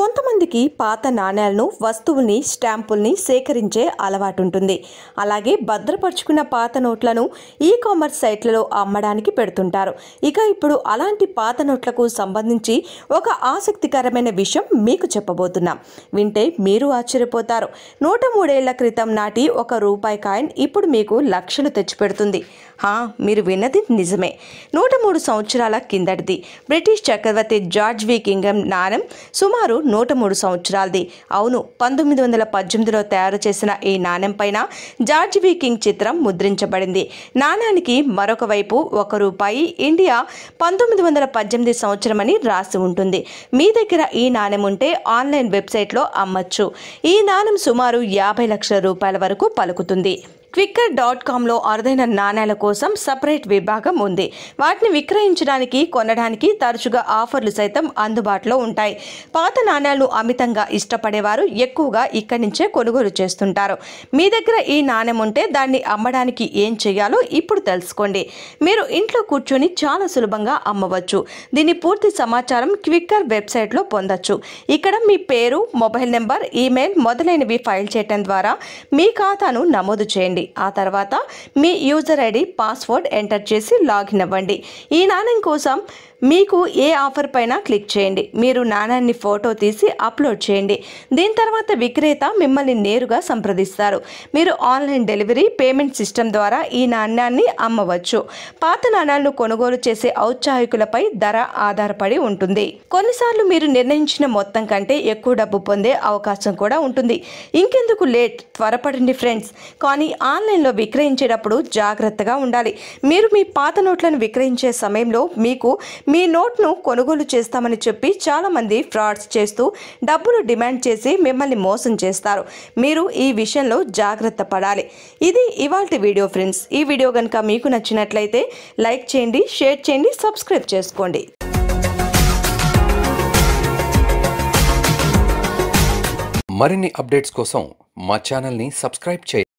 కొంతమందికి పాత నాణ్యాలను వస్తువుల్ని స్టాంపుల్ని సేకరించే అలవాటు ఉంటుంది అలాగే భద్రపరుచుకున్న పాత నోట్లను ఈ కామర్స్ సైట్లలో అమ్మడానికి పెడుతుంటారు ఇక ఇప్పుడు అలాంటి పాత నోట్లకు సంబంధించి ఒక ఆసక్తికరమైన విషయం మీకు చెప్పబోతున్నాం వింటే మీరు ఆశ్చర్యపోతారు నూట మూడేళ్ల క్రితం నాటి ఒక రూపాయి కాయిన్ ఇప్పుడు మీకు లక్షలు తెచ్చిపెడుతుంది హా మీరు విన్నది నిజమే నూట మూడు సంవత్సరాల కిందటిది బ్రిటిష్ చక్రవర్తి జార్జ్ వి కింగ్హమ్ నాణం సుమారు నూట మూడు సంవత్సరాలది అవును పంతొమ్మిది వందల పద్దెనిమిదిలో తయారు చేసిన ఈ నాణెం పైన జార్జ్ బి కింగ్ చిత్రం ముద్రించబడింది నాణానికి మరొక వైపు ఒక రూపాయి ఇండియా పంతొమ్మిది వందల పద్దెనిమిది సంవత్సరం అని రాసి ఉంటుంది మీ దగ్గర ఈ నాణెం ఉంటే ఆన్లైన్ వెబ్సైట్లో అమ్మచ్చు ఈ నాణెం సుమారు యాభై లక్షల రూపాయల వరకు పలుకుతుంది క్విక్కర్ డాట్ కామ్లో అరుదైన నాణ్యాల కోసం సపరేట్ విభాగం ఉంది వాటిని విక్రయించడానికి కొనడానికి తరచుగా ఆఫర్లు సైతం అందుబాటులో ఉంటాయి పాత నాణ్యాలను అమితంగా ఇష్టపడేవారు ఎక్కువగా ఇక్కడి నుంచే కొనుగోలు చేస్తుంటారు మీ దగ్గర ఈ నాణ్యం ఉంటే దాన్ని అమ్మడానికి ఏం చేయాలో ఇప్పుడు తెలుసుకోండి మీరు ఇంట్లో కూర్చొని చాలా సులభంగా అమ్మవచ్చు దీని పూర్తి సమాచారం క్విక్కర్ వెబ్సైట్లో పొందొచ్చు ఇక్కడ మీ పేరు మొబైల్ నెంబర్ ఈమెయిల్ మొదలైనవి ఫైల్ చేయటం ద్వారా మీ ఖాతాను నమోదు చేయండి చేయండి ఆ తర్వాత మీ యూజర్ ఐడి పాస్వర్డ్ ఎంటర్ చేసి లాగిన్ అవ్వండి ఈ నాణ్యం కోసం మీకు ఏ ఆఫర్ పైన క్లిక్ చేయండి మీరు నాణాన్ని ఫోటో తీసి అప్లోడ్ చేయండి దీని తర్వాత విక్రేత మిమ్మల్ని నేరుగా సంప్రదిస్తారు మీరు ఆన్లైన్ డెలివరీ పేమెంట్ సిస్టమ్ ద్వారా ఈ నాణ్యాన్ని అమ్మవచ్చు పాత నాణాలను కొనుగోలు చేసే ఔత్సాహికులపై ధర ఆధారపడి ఉంటుంది కొన్నిసార్లు మీరు నిర్ణయించిన మొత్తం కంటే ఎక్కువ డబ్బు పొందే అవకాశం కూడా ఉంటుంది ఇంకెందుకు లేట్ త్వరపడండి ఫ్రెండ్స్ కానీ ఆన్లైన్లో విక్రయించేటప్పుడు జాగ్రత్తగా ఉండాలి మీరు మీ పాత నోట్లను విక్రయించే సమయంలో మీకు మీ నోట్ను కొనుగోలు చేస్తామని చెప్పి చాలామంది ఫ్రాడ్స్ చేస్తూ డబ్బులు డిమాండ్ చేసి మిమ్మల్ని మోసం చేస్తారు మీరు ఈ విషయంలో జాగ్రత్త పడాలి ఇది ఇవాళ వీడియో ఫ్రెండ్స్ ఈ వీడియో కనుక మీకు నచ్చినట్లయితే లైక్ చేయండి షేర్ చేయండి సబ్స్క్రైబ్ చేసుకోండి మరిన్ని అప్డేట్స్ కోసం మా ఛానల్ని సబ్స్క్రైబ్ చేయండి